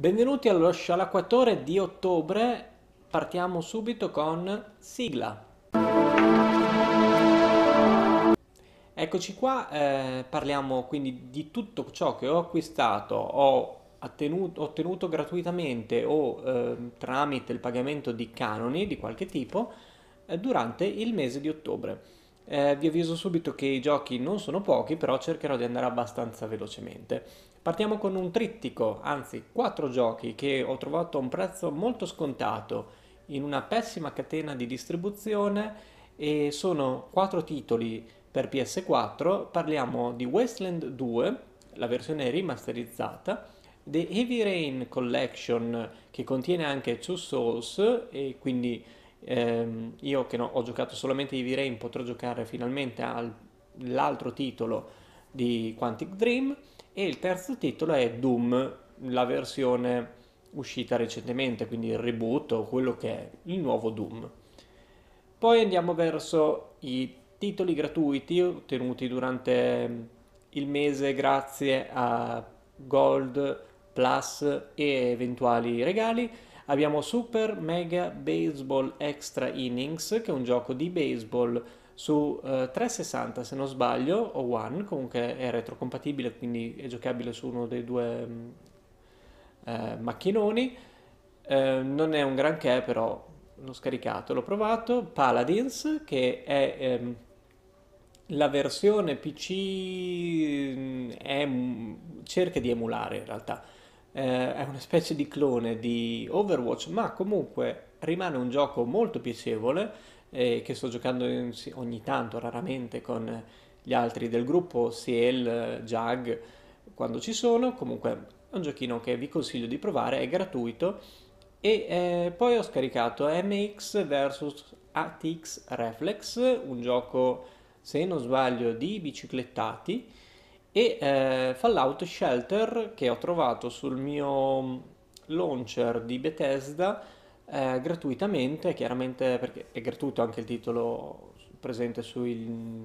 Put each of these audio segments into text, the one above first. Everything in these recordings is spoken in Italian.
Benvenuti allo scialacquatore di ottobre, partiamo subito con sigla. Eccoci qua, eh, parliamo quindi di tutto ciò che ho acquistato, ho attenuto, ottenuto gratuitamente o eh, tramite il pagamento di canoni di qualche tipo eh, durante il mese di ottobre. Eh, vi avviso subito che i giochi non sono pochi, però cercherò di andare abbastanza velocemente. Partiamo con un trittico, anzi quattro giochi che ho trovato a un prezzo molto scontato in una pessima catena di distribuzione e sono quattro titoli per PS4. Parliamo di Wasteland 2, la versione rimasterizzata, The Heavy Rain Collection che contiene anche Two Souls e quindi ehm, io che no, ho giocato solamente Heavy Rain potrò giocare finalmente all'altro titolo di Quantic Dream e il terzo titolo è Doom, la versione uscita recentemente, quindi il reboot o quello che è il nuovo Doom. Poi andiamo verso i titoli gratuiti ottenuti durante il mese grazie a Gold, Plus e eventuali regali. Abbiamo Super Mega Baseball Extra Innings, che è un gioco di baseball su eh, 360 se non sbaglio o One comunque è retrocompatibile quindi è giocabile su uno dei due mh, mm, eh, macchinoni eh, non è un granché però l'ho scaricato l'ho provato Paladins che è ehm, la versione PC mm, è, mm, cerca di emulare in realtà eh, è una specie di clone di Overwatch, ma comunque rimane un gioco molto piacevole eh, che sto giocando in, ogni tanto, raramente con gli altri del gruppo, Seal, eh, Jag, quando ci sono. Comunque è un giochino che vi consiglio di provare, è gratuito. E eh, poi ho scaricato MX vs ATX Reflex, un gioco, se non sbaglio, di biciclettati e eh, Fallout Shelter che ho trovato sul mio mm, launcher di Bethesda eh, gratuitamente, chiaramente perché è gratuito anche il titolo presente sul mm,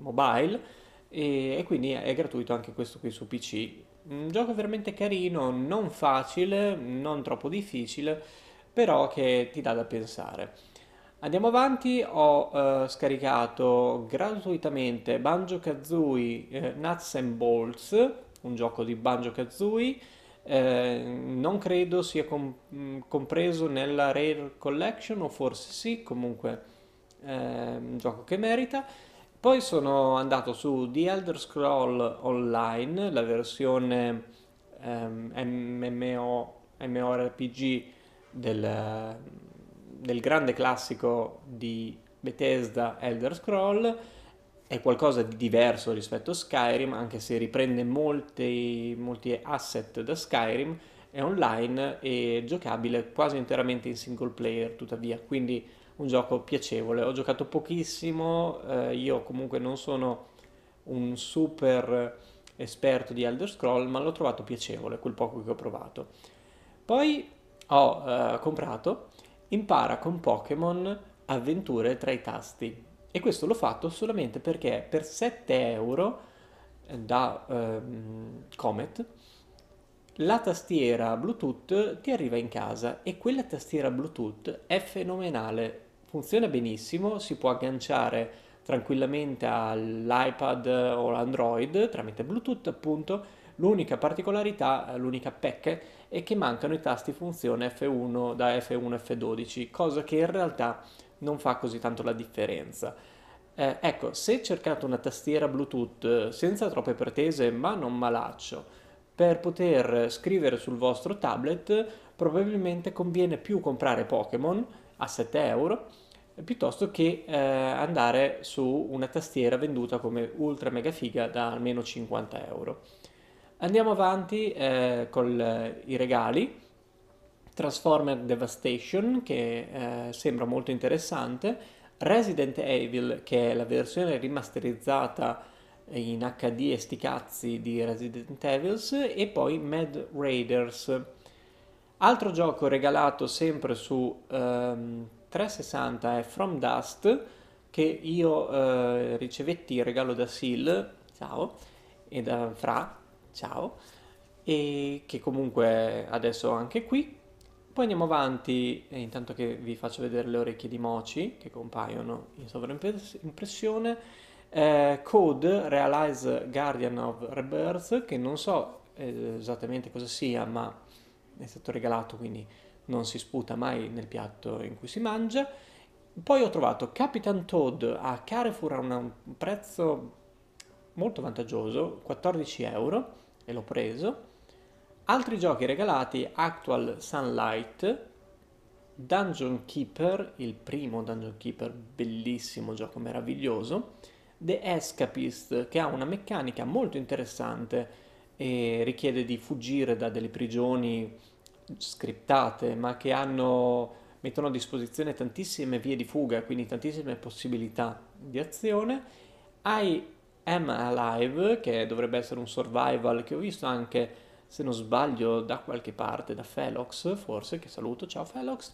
mobile e, e quindi è gratuito anche questo qui su PC. Un gioco veramente carino, non facile, non troppo difficile, però che ti dà da pensare. Andiamo avanti, ho eh, scaricato gratuitamente Banjo Kazooie eh, Nuts and Bolts, un gioco di Banjo Kazooie, eh, non credo sia com- mm, compreso nella Rare Collection o forse sì, comunque eh, un gioco che merita. Poi sono andato su The Elder Scroll Online, la versione ehm, MMO, MMORPG del del grande classico di Bethesda Elder Scroll è qualcosa di diverso rispetto a Skyrim, anche se riprende molti, molti asset da Skyrim, è online e giocabile quasi interamente in single player tuttavia, quindi un gioco piacevole. Ho giocato pochissimo, eh, io comunque non sono un super esperto di Elder Scroll, ma l'ho trovato piacevole quel poco che ho provato. Poi ho eh, comprato impara con Pokémon avventure tra i tasti. E questo l'ho fatto solamente perché per 7 euro eh, da ehm, Comet la tastiera Bluetooth ti arriva in casa e quella tastiera Bluetooth è fenomenale, funziona benissimo, si può agganciare tranquillamente all'iPad o all'Android tramite Bluetooth appunto L'unica particolarità, eh, l'unica pecca, è che mancano i tasti funzione F1 da F1 a F12, cosa che in realtà non fa così tanto la differenza. Eh, ecco, se cercate una tastiera Bluetooth eh, senza troppe pretese ma non malaccio, per poter scrivere sul vostro tablet probabilmente conviene più comprare Pokémon a 7 euro piuttosto che eh, andare su una tastiera venduta come ultra mega figa da almeno 50 euro. Andiamo avanti eh, con i regali. Transformer Devastation, che eh, sembra molto interessante. Resident Evil, che è la versione rimasterizzata in HD e sti cazzi di Resident Evil. E poi Mad Raiders. Altro gioco regalato sempre su ehm, 360 è From Dust, che io eh, ricevetti in regalo da Seal, ciao, e da Fra, ciao, e che comunque adesso ho anche qui. Poi andiamo avanti, intanto che vi faccio vedere le orecchie di Mochi che compaiono in sovraimpressione, eh, Code, Realize Guardian of Rebirth, che non so eh, esattamente cosa sia, ma è stato regalato, quindi non si sputa mai nel piatto in cui si mangia. Poi ho trovato Capitan Toad a Carrefour a un prezzo molto vantaggioso, 14 euro, e l'ho preso. Altri giochi regalati, Actual Sunlight, Dungeon Keeper, il primo Dungeon Keeper, bellissimo gioco meraviglioso, The Escapist, che ha una meccanica molto interessante e richiede di fuggire da delle prigioni scriptate, ma che hanno, mettono a disposizione tantissime vie di fuga, quindi tantissime possibilità di azione. Hai Am Alive, che dovrebbe essere un survival che ho visto anche, se non sbaglio, da qualche parte, da Felox forse, che saluto, ciao Felox.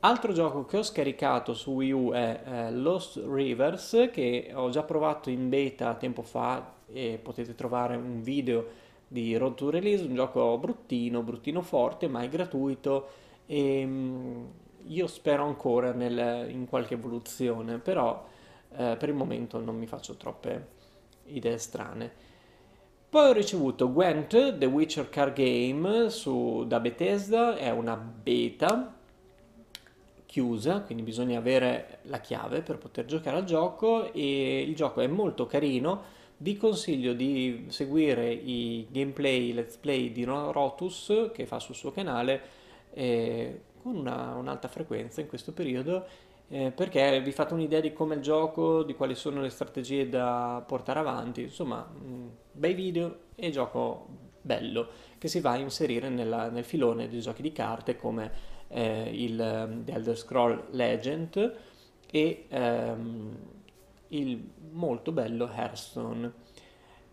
Altro gioco che ho scaricato su Wii U è eh, Lost Rivers, che ho già provato in beta tempo fa e potete trovare un video di Road to Release, un gioco bruttino, bruttino forte, ma è gratuito e mh, mm, io spero ancora nel, in qualche evoluzione, però eh, per il momento non mi faccio troppe idee strane. Poi ho ricevuto Gwent, The Witcher Card Game su, da Bethesda, è una beta chiusa, quindi bisogna avere la chiave per poter giocare al gioco e il gioco è molto carino. Vi consiglio di seguire i gameplay, let's play di Rotus che fa sul suo canale eh, con una, un'alta frequenza in questo periodo eh, perché vi fate un'idea di come il gioco, di quali sono le strategie da portare avanti, insomma, mh, mm, bei video e gioco bello che si va a inserire nella, nel filone dei giochi di carte come eh, il mm, The Elder Scroll Legend e ehm, il molto bello Hearthstone.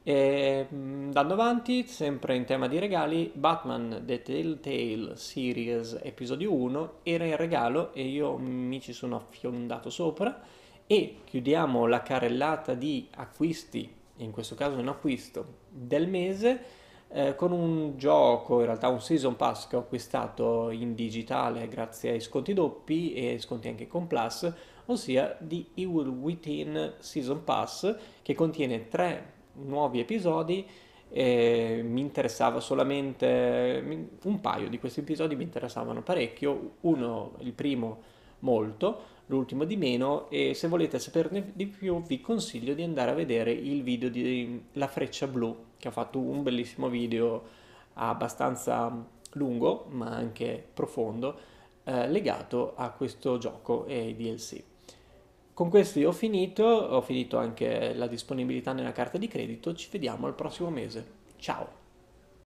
E, andando mm, avanti, sempre in tema di regali, Batman The Telltale Series Episodio 1 era in regalo e io mi ci sono affiondato sopra e chiudiamo la carrellata di acquisti, in questo caso un acquisto del mese, eh, con un gioco, in realtà un season pass che ho acquistato in digitale grazie ai sconti doppi e sconti anche con Plus, ossia The Evil Within Season Pass che contiene tre nuovi episodi e mi interessava solamente un paio di questi episodi mi interessavano parecchio, uno il primo molto, l'ultimo di meno e se volete saperne di più vi consiglio di andare a vedere il video di La Freccia Blu che ha fatto un bellissimo video abbastanza lungo ma anche profondo eh, legato a questo gioco e DLC. Con questo io ho finito, ho finito anche la disponibilità nella carta di credito, ci vediamo al prossimo mese. Ciao!